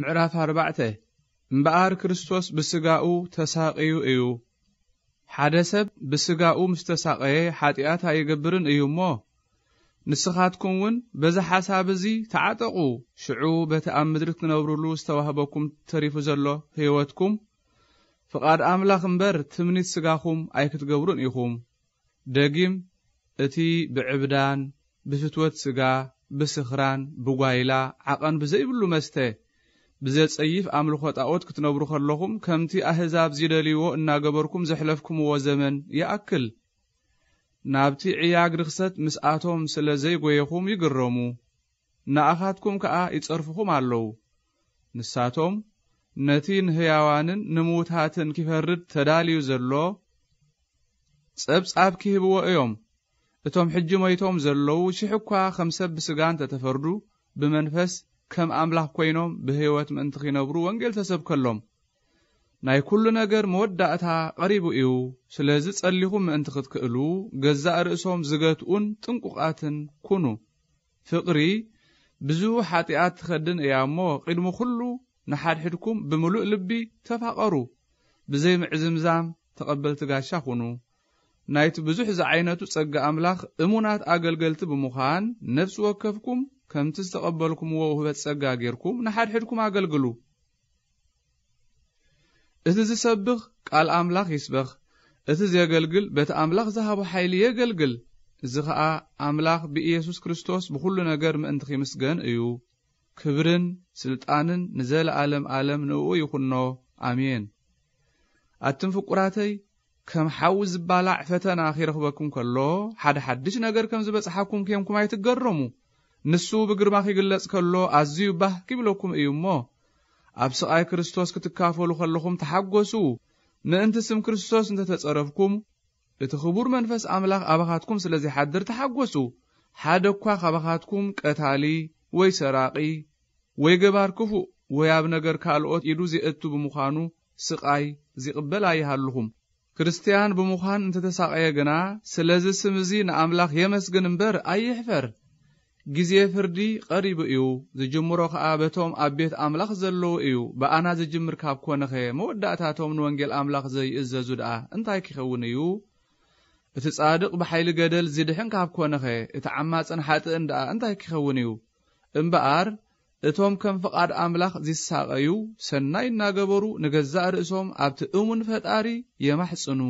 ምዕራፍ ኣርባዕተ እምበኣር ክርስቶስ ብስጋኡ ተሳቂዩ እዩ ሓደ ሰብ ብስጋኡ ምስ ተሳቀየ ሓጢኣት ኣይገብርን እዩ እሞ ንስኻትኩም እውን በዚ ሓሳብ እዚ ተዓጠቑ ሽዑ በቲ ኣብ ምድሪ ክትነብሩሉ ዝተዋህበኩም ተሪፉ ዘሎ ህይወትኩም ፍቓድ ኣምላኽ እምበር ትምኒት ስጋኹም ኣይክትገብሩን ኢኹም ደጊም እቲ ብዕብዳን ብፍትወት ስጋ ብስኽራን ብጓይላ ዓቐን ብዘይብሉ መስተ بزي تصيف أملخو تاوت كتنبرو لهم كمتي أهزاب زيدا ليو إنا قبركم زحلفكم وزمن يأكل نابتي عياق رخصت مس آتوم سلا زي قويخوم يقرمو نا أخاتكم كآ يتصرفكم علو نساتوم نتي هياوانن نموت هاتن كيف الرد تداليو زلو سبس أب كيبو إيوم إتوم حجي ميتوم زلو شحكوا خمسة بسقان تتفردو بمنفس ከም ኣምላኽ ኰይኖም ብህይወት ምእንቲ ኺነብሩ ወንጌል ተሰብከሎም ናይ ኵሉ ነገር መወዳእታ ቐሪቡ እዩ ስለዚ ጸሊኹ ምእንቲ ኽትክእሉ ገዛእ ርእሶም ዝገትኡን ጥንቁቓትን ኩኑ ፍቕሪ ብዙ ሓጢኣት እትኸድን እያ እሞ ቒድሚ ዂሉ ንሓድሒድኩም ብምሉእ ልቢ ተፋቐሩ ብዘይ ምዕዝምዛም ተቐበል ቲጋሻ ኹኑ ናይቲ ብዙሕ ዝዓይነቱ ጸጋ ኣምላኽ እሙናት ኣገልገልቲ ብምዃን ነፍሲ ወከፍኩም ከምቲ ዝተቐበልኩምዎ ውህበት ጸጋ ጌርኩም ንሓድሕድኩም ኣገልግሉ እቲ ዝሰብኽ ቃል ኣምላኽ ይስበኽ እቲ ዘገልግል በቲ ኣምላኽ ዝሃቦ ሓይሊ የገልግል እዚ ኸዓ ኣምላኽ ብኢየሱስ ክርስቶስ ብዅሉ ነገር ምእንቲ ኺምስገን እዩ ክብርን ስልጣንን ንዘለኣለም ኣለም ንእኡ ይኹኖ ኣሜን ኣትም ፍቁራተይ ከም ሓዊ ዝባላዕ ፈተና ኺረኽበኩም ከሎ ሓደ ሓድሽ ነገር ከም ዝበጽሓኩም ኬምኩም ኣይትገረሙ ንሱ ብግርማ ኺግለጽ ከሎ ኣዝዩ ባህ ኪብለኩም እዩ እሞ ኣብ ስቓይ ክርስቶስ ክትካፈሉ ከለኹም ተሓጐሱ ምእንቲ ስም ክርስቶስ እንተ ተጸረፍኩም እቲ ኽቡር መንፈስ ኣምላኽ ኣባኻትኩም ስለ ዘይሓድር ተሓጐሱ ሓደ እኳ ኻባኻትኩም ቀታሊ ወይ ሰራቒ ወይ ገባር ክፉእ ወይ ኣብ ነገር ካልኦት ኢዱ ዚእቱ ብምዃኑ ስቓይ ዚቕበል ኣይሃለኹም ክርስቲያን ብምዃን እንተ ተሳቐየ ግና ስለዚ ስም እዙ ንኣምላኽ የመስግን እምበር ኣይሕፈር ጊዜ ፍርዲ ቐሪቡ እዩ ዝጅምሮ ኸዓ በቶም ኣብ ቤት ኣምላኽ ዘለዎ እዩ ብኣና ዝጅምር ካብ ኰነ ኸ መወዳእታቶም ንወንጌል ኣምላኽ ዘይእዘዙ ደኣ እንታይ ኪኸውን እዩ እቲ ጻድቕ ብሓይሊ ገደል ዚድሕን ካብ ኰነ ኸ እቲ ዓማጽን ሓጥእን ደኣ እንታይ ክኸውን እዩ እምበኣር እቶም ከም ፍቓድ ኣምላኽ ዝሳቐዩ ሰናይ እናገበሩ ንገዛእ ርእሶም ኣብቲ እሙን ፈጣሪ የማሕፅኑ